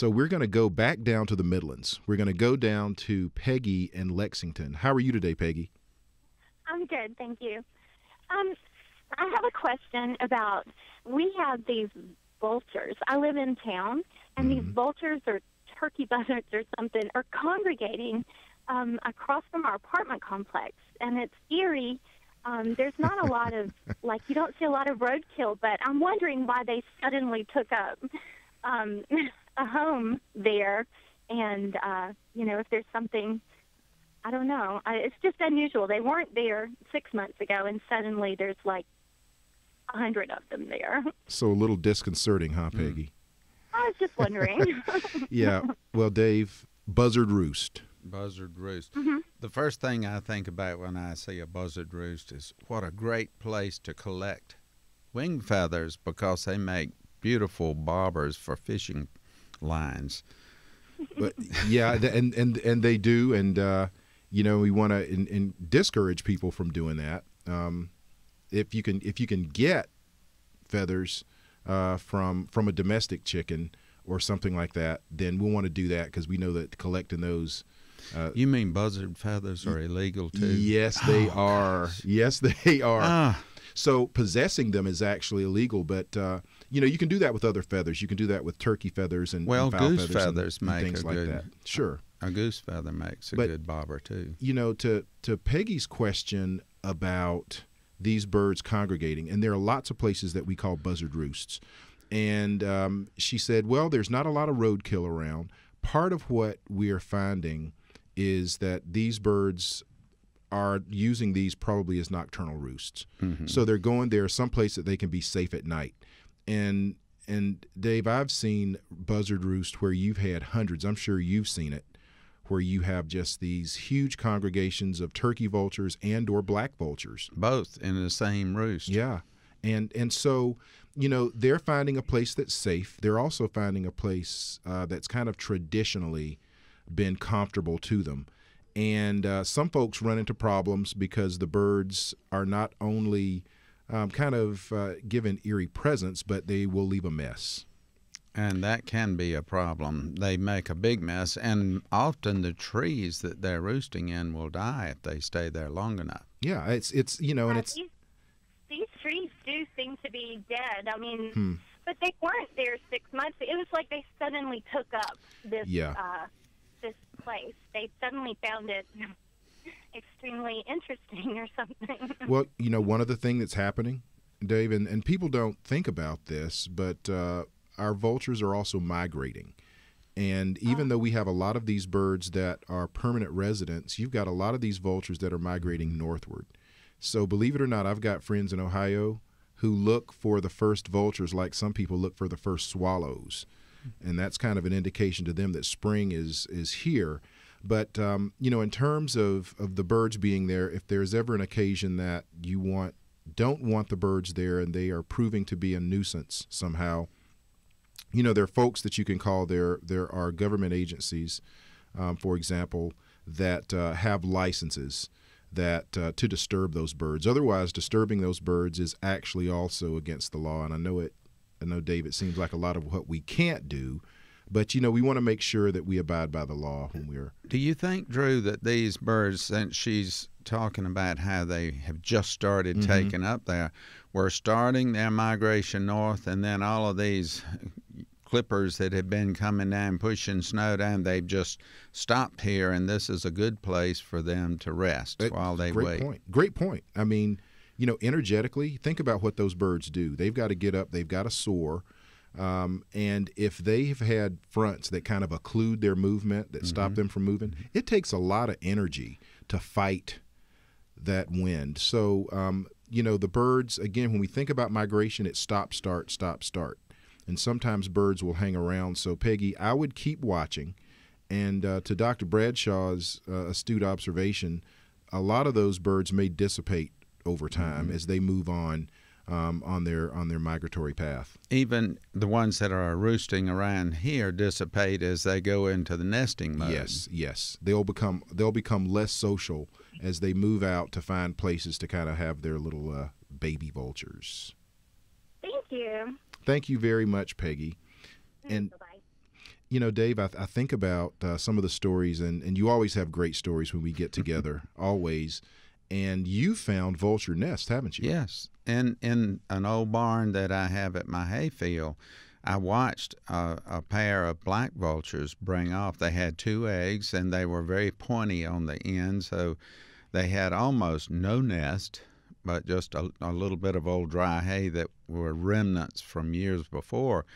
So we're going to go back down to the Midlands. We're going to go down to Peggy in Lexington. How are you today, Peggy? I'm good, thank you. Um, I have a question about we have these vultures. I live in town, and mm-hmm. these vultures or turkey buzzards or something are congregating um, across from our apartment complex, and it's eerie. Um, there's not a lot of like you don't see a lot of roadkill, but I'm wondering why they suddenly took up. Um, a home there. And, uh, you know, if there's something, I don't know, I, it's just unusual. They weren't there six months ago, and suddenly there's like a hundred of them there. So a little disconcerting, huh, hmm. Peggy? Mm. I was just wondering. yeah. Well, Dave, buzzard roost. Buzzard roost. Mm-hmm. The first thing I think about when I see a buzzard roost is what a great place to collect wing feathers because they make beautiful bobbers for fishing lines. But yeah, and and and they do, and uh, you know we want to discourage people from doing that. Um, if you can if you can get feathers uh, from from a domestic chicken or something like that, then we want to do that because we know that collecting those. Uh, you mean buzzard feathers are illegal too? Yes, they oh, are. Gosh. Yes, they are. Ah. So possessing them is actually illegal, but uh, you know, you can do that with other feathers. You can do that with turkey feathers and well, and goose feathers, feathers and, and things like good, that. Sure, a goose feather makes a but, good bobber too. You know, to to Peggy's question about these birds congregating, and there are lots of places that we call buzzard roosts. And um, she said, well, there's not a lot of roadkill around. Part of what we are finding is that these birds are using these probably as nocturnal roosts. Mm-hmm. So they're going there someplace that they can be safe at night and and Dave, I've seen buzzard roost where you've had hundreds. I'm sure you've seen it, where you have just these huge congregations of turkey vultures and or black vultures, both in the same roost. Yeah, and and so you know they're finding a place that's safe. They're also finding a place uh, that's kind of traditionally been comfortable to them. And uh, some folks run into problems because the birds are not only um, kind of uh, give an eerie presence, but they will leave a mess. And that can be a problem. They make a big mess, and often the trees that they're roosting in will die if they stay there long enough. Yeah, it's it's you know, and it's these, these, trees do seem to be dead. I mean, hmm. but they weren't there six months. It was like they suddenly took up this yeah. Uh, this place. They suddenly found it extremely interesting or something. well, you know, one of the thing that's happening, Dave, and, and people don't think about this, but uh, our vultures are also migrating. And even oh. though we have a lot of these birds that are permanent residents, you've got a lot of these vultures that are migrating northward. So believe it or not, I've got friends in Ohio who look for the first vultures like some people look for the first swallows. And that's kind of an indication to them that spring is is here. But um, you know, in terms of of the birds being there, if there's ever an occasion that you want don't want the birds there and they are proving to be a nuisance somehow, you know, there are folks that you can call. There there are government agencies, um, for example, that uh, have licenses that uh, to disturb those birds. Otherwise, disturbing those birds is actually also against the law. And I know it. I know, David seems like a lot of what we can't do but you know, we want to make sure that we abide by the law when we're. Do you think, Drew, that these birds, since she's talking about how they have just started mm-hmm. taking up there, were starting their migration north, and then all of these clippers that have been coming down, pushing snow down, they've just stopped here, and this is a good place for them to rest uh, while they great wait. Great point. Great point. I mean, you know, energetically, think about what those birds do. They've got to get up, they've got to soar um, and if they've had fronts that kind of occlude their movement, that mm-hmm. stop them from moving, mm-hmm. it takes a lot of energy to fight that wind. So, um, you know, the birds, again, when we think about migration, it's stop, start, stop, start. And sometimes birds will hang around. So, Peggy, I would keep watching. And uh, to Dr. Bradshaw's uh, astute observation, a lot of those birds may dissipate over time mm-hmm. as they move on um, on their on their migratory path. Even the ones that are roosting around here dissipate as they go into the nesting mode. Yes, yes, they'll become they'll become less social as they move out to find places to kind of have their little uh, baby vultures. Thank you. Thank you very much, Peggy. And. Bye-bye you know, Dave, I, th- I think about uh, some of the stories, and, and you always have great stories when we get together, always and you found vulture nests, haven't you? Yes, in in an old barn that I have at my hayfield. I watched a, a, pair of black vultures bring off. They had two eggs and they were very pointy on the end, so they had almost no nest, but just a, a little bit of old dry hay that were remnants from years before.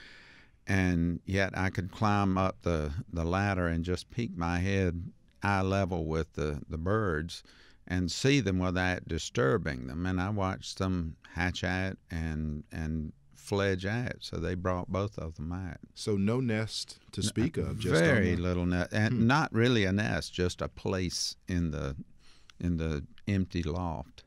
And yet I could climb up the, the ladder and just peek my head eye level with the, the birds and see them without disturbing them. And I watched them hatch out and and fledge out. So they brought both of them out. So no nest to uh, speak no, of. very little nest, and hmm. not really a nest, just a place in the in the empty loft.